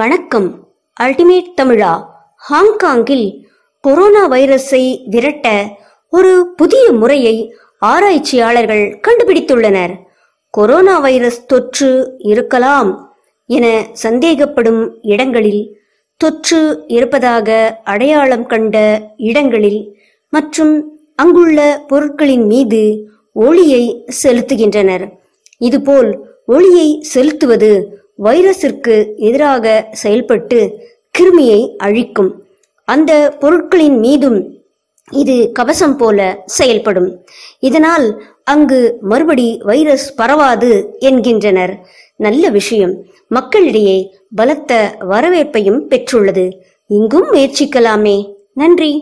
வணக்கம் அல்டிமேட் தமிழா ஹாங்காங்கில் கொரோனா வைரஸை விரட்ட ஒரு புதிய முறையை ஆராய்ச்சியாளர்கள் கண்டுபிடித்துள்ளனர் கொரோனா வைரஸ் தொற்று இருக்கலாம் என சந்தேகப்படும் இடங்களில் தொற்று இருப்பதாக அடையாளம் கண்ட இடங்களில் மற்றும் அங்குள்ள பொருட்களின் மீது ஒளியை செலுத்துகின்றனர் இதுபோல் ஒளியை செலுத்துவது வைரஸிற்கு எதிராக செயல்பட்டு கிருமியை அழிக்கும் அந்த பொருட்களின் மீதும் இது கவசம் போல செயல்படும் இதனால் அங்கு மறுபடி வைரஸ் பரவாது என்கின்றனர் நல்ல விஷயம் மக்களிடையே பலத்த வரவேற்பையும் பெற்றுள்ளது இங்கும் முயற்சிக்கலாமே நன்றி